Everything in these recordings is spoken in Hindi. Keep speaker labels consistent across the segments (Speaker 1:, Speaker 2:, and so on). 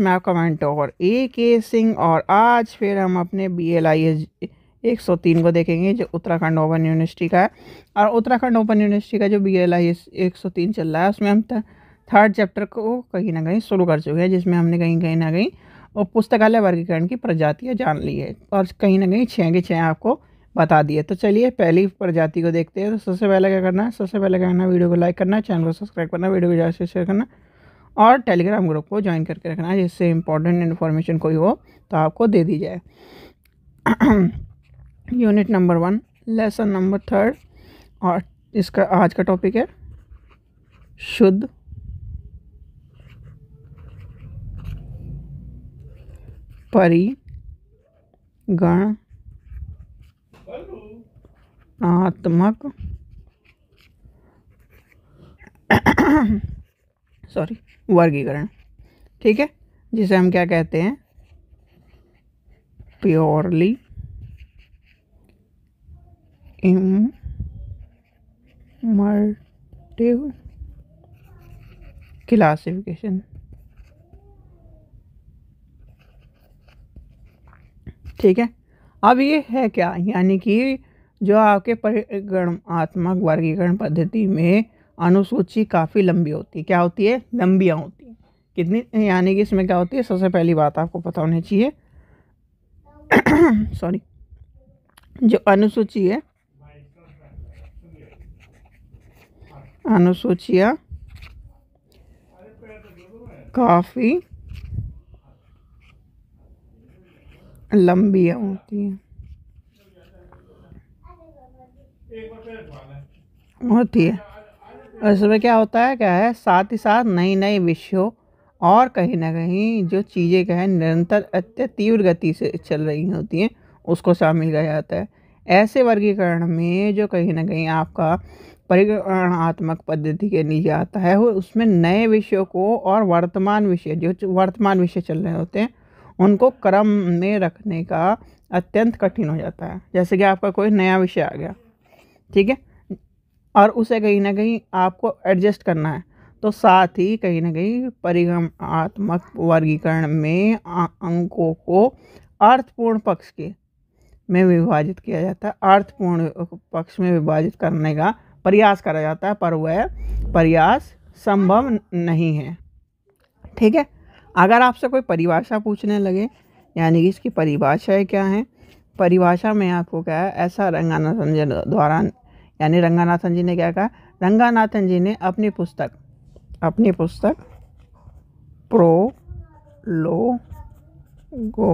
Speaker 1: मैप कमेंट और ए के सिंह और आज फिर हम अपने बी एल आई एस एक सौ तीन को देखेंगे जो उत्तराखंड ओपन यूनिवर्सिटी का है और उत्तराखंड ओपन यूनिवर्सिटी का जो बी एल आई एस एक सौ तीन चल रहा है उसमें हम थर्ड चैप्टर को कहीं ना कहीं शुरू कर चुके हैं जिसमें हमने कहीं कहीं ना कहीं और पुस्तकालय वर्गीकरण की प्रजातियाँ जान ली है और कहीं ना कहीं छः के छः आपको बता दिए तो चलिए पहली प्रजाति को देखते हैं तो सबसे पहले क्या करना है सबसे पहले क्या करना वीडियो को लाइक करना चैनल को सब्सक्राइब करना वीडियो को ज़्यादा से शेयर करना और टेलीग्राम ग्रुप को ज्वाइन करके रखना है जिससे इम्पोर्टेंट इन्फॉर्मेशन कोई हो तो आपको दे दी जाए unit number one lesson number third और इसका आज का टॉपिक है शुद्ध परिगण आत्मक सॉरी वर्गीकरण ठीक है जिसे हम क्या कहते हैं प्योरली मल्टिव क्लासिफिकेशन ठीक है अब ये है क्या यानी कि जो आपके परिगणात्मक वर्गीकरण पद्धति में अनुसूची काफ़ी लंबी होती है क्या होती है लंबियाँ होती हैं कितनी यानी कि इसमें क्या होती है सबसे पहली बात आपको पता होनी चाहिए सॉरी जो अनुसूची है अनुसूचिया काफ़ी लंबियाँ होती हैं होती है उसमें क्या होता है क्या है साथ ही साथ नई नई विषयों और कहीं ना कहीं जो चीज़ें क्या है निरंतर अत्य तीव्र गति से चल रही होती हैं उसको शामिल किया जाता है ऐसे वर्गीकरण में जो कहीं ना कहीं आपका परिगणनात्मक पद्धति के नीचे आता है वो उसमें नए विषयों को और वर्तमान विषय जो वर्तमान विषय चल रहे होते हैं उनको क्रम में रखने का अत्यंत कठिन हो जाता है जैसे कि आपका कोई नया विषय आ गया ठीक है और उसे कहीं ना कहीं आपको एडजस्ट करना है तो साथ ही कहीं ना कहीं परिगमात्मक वर्गीकरण में अंकों को अर्थपूर्ण पक्ष के में विभाजित किया जाता है अर्थपूर्ण पक्ष में विभाजित करने का प्रयास करा जाता है पर वह प्रयास संभव नहीं है ठीक है अगर आपसे कोई परिभाषा पूछने लगे यानी कि इसकी परिभाषाएँ क्या हैं परिभाषा में आपको क्या है ऐसा रंगाना संजय द्वारा यानी रंगानाथन जी ने क्या कहा रंगानाथन जी ने अपनी पुस्तक अपनी पुस्तक 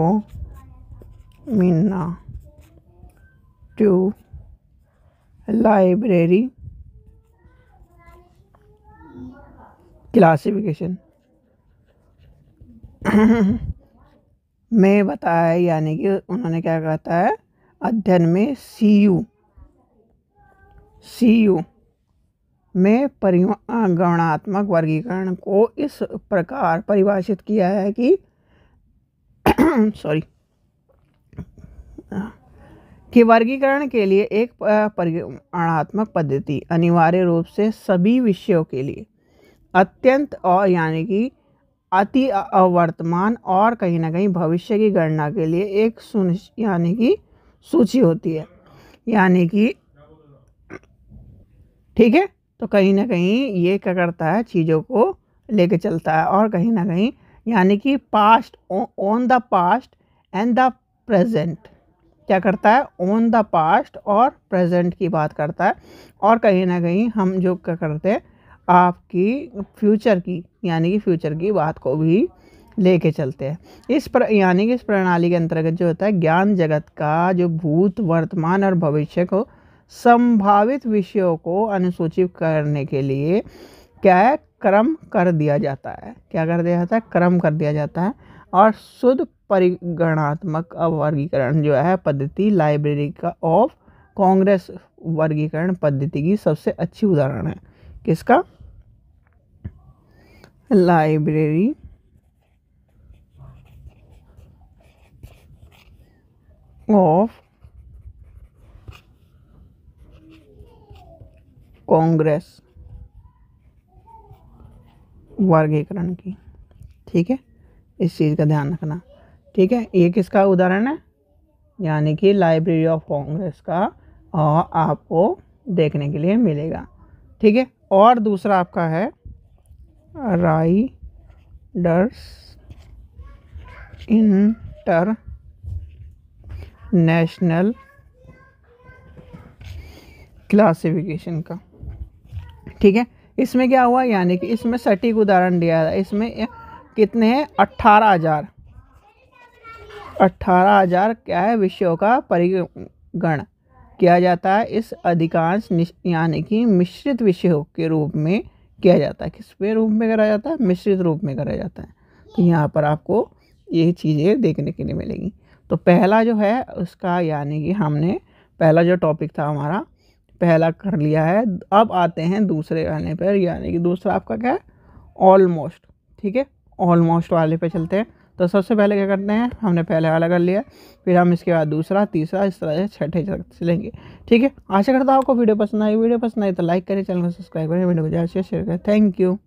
Speaker 1: Prolegomena to library classification में बताया यानी कि उन्होंने क्या कहता है अध्ययन में सी यू सी यू में परिगणात्मक वर्गीकरण को इस प्रकार परिभाषित किया है कि सॉरी कि वर्गीकरण के लिए एक परिगणात्मक पद्धति अनिवार्य रूप से सभी विषयों के लिए अत्यंत और यानी कि अति वर्तमान और कहीं ना कहीं भविष्य की गणना के लिए एक सुनिश्चित यानी कि सूची होती है यानी कि ठीक है तो कहीं ना कहीं ये क्या करता है चीज़ों को लेके चलता है और कहीं ना कहीं यानी कि past on the past and the present क्या करता है ऑन द पास्ट और प्रेजेंट की बात करता है और कहीं ना कहीं हम जो क्या करते हैं आपकी फ्यूचर की यानी कि फ्यूचर की बात को भी लेके चलते हैं इस पर यानी कि इस प्रणाली के अंतर्गत जो होता है ज्ञान जगत का जो भूत वर्तमान और भविष्य को संभावित विषयों को अनुसूचित करने के लिए क्या है क्रम कर दिया जाता है क्या कर दिया जाता है क्रम कर दिया जाता है और शुद्ध परिगणात्मक वर्गीकरण जो है पद्धति लाइब्रेरी का ऑफ कांग्रेस वर्गीकरण पद्धति की सबसे अच्छी उदाहरण है किसका लाइब्रेरी ऑफ कांग्रेस वर्गीकरण की ठीक है इस चीज़ का ध्यान रखना ठीक है ये किसका उदाहरण है यानी कि लाइब्रेरी ऑफ कांग्रेस का और आपको देखने के लिए मिलेगा ठीक है और दूसरा आपका है राइडर्स इंटर नेशनल क्लासिफिकेशन का ठीक है इसमें क्या हुआ यानी कि इसमें सटीक उदाहरण दिया था इसमें कितने हैं अट्ठारह हज़ार अट्ठारह हज़ार क्या है विषयों का परिगण किया जाता है इस अधिकांश यानी कि मिश्रित विषयों के रूप में किया जाता है किस पे रूप में करा जाता है मिश्रित रूप में करा जाता है तो यहाँ पर आपको ये चीज़ें देखने के लिए मिलेंगी तो पहला जो है उसका यानी कि हमने पहला जो टॉपिक था हमारा पहला कर लिया है अब आते हैं दूसरे गाने पर यानी कि दूसरा आपका क्या है ऑलमोस्ट ठीक है ऑलमोस्ट वाले पे चलते हैं तो सबसे पहले क्या करते हैं हमने पहले वाला कर लिया फिर हम इसके बाद दूसरा तीसरा इस तरह से छठे चलेंगे ठीक है आशा करता हूँ आपको वीडियो पसंद आई वीडियो पसंद आई तो लाइक करें चैनल को सब्सक्राइब करें वीडियो को ज़्यादा शेयर करें थैंक यू